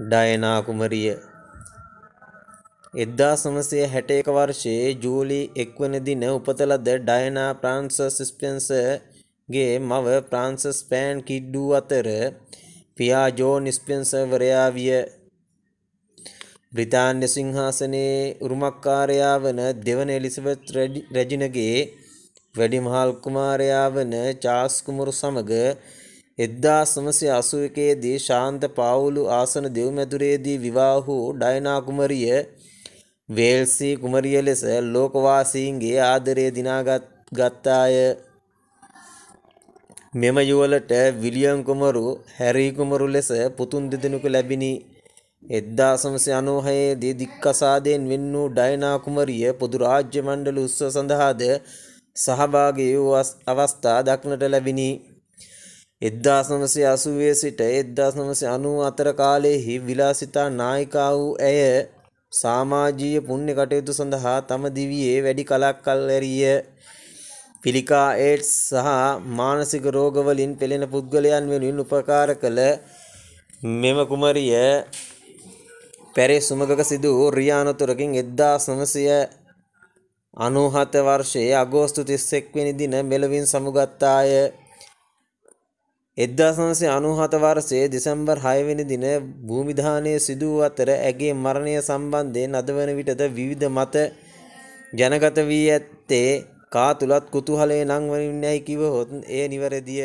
ඩයනා කුමරිය 1961 වර්ෂයේ ජූලි 1 වන දින උපතලද ඩයනා ෆ්‍රාන්සස් ස්පෙන්සර්ගේ මව ෆ්‍රාන්සස් පෑන් කිඩ්ඩු අතර පියා ජෝන් ස්පෙන්සර් වරයා විය. බ්‍රිතාන්‍ය සිංහාසනයේ උරුමකාරයා වන දෙවන එලිසබෙත් රැජිනගේ වැඩිමහල් කුමාරයා වන චාස් කුමරු සමග 1981 දී ශාන්ත පාවුලු ආසන දෙව්මැදුරේදී විවාහ වූ ඩයනා කුමරිය වේල්සි කුමරිය ලෙස ලෝකවාසීන්ගේ ආදරය දිනාගත්තාය. මෙම යුවලට විලියම් කුමරු හැරි කුමරු ලෙස පුතුන් දෙදෙනෙකු ලැබිනි. 1996 දී දික්කසාදයෙන් වෙන් වූ ඩයනා කුමරිය පොදු රාජ්‍ය මණ්ඩල උත්සව සඳහාද සහභාගී වූ අවස්ථා දක්නට ලැබිනි. 1980 සිට 1994 කාලයේහි විලාසිතා නායිකා වූ ඇය සාමාජීය පුණ්‍ය කටයුතු සඳහා තම දිවියේ වැඩි කලක් කල් ඇරිය. පිළිකා ඒඩ්ස් සහ මානසික රෝගවලින් පෙළෙන පුද්ගලයන් වෙනුවෙන් උපකාර කළ මෙම කුමරිය පැරේ සුමගක සිදු වූ රියානතුරකින් 1997 වර්ෂයේ අගෝස්තු 31 වෙනි දින මෙලවින් සමුගත්තාය. එදදාසන්සේ අනුහත වර්සයේ දෙසැම්බර් හයවෙනි දින භූමිධානය සිදුව අතර ඇගේ මරණය සම්බන්ධයෙන් අදවන විටද විවිධ මත ජනගත වී ඇත්තේ කා තුළත් කුතුහලේ නංවනින්නැයි කිවහොත් ඒ නිවරදිය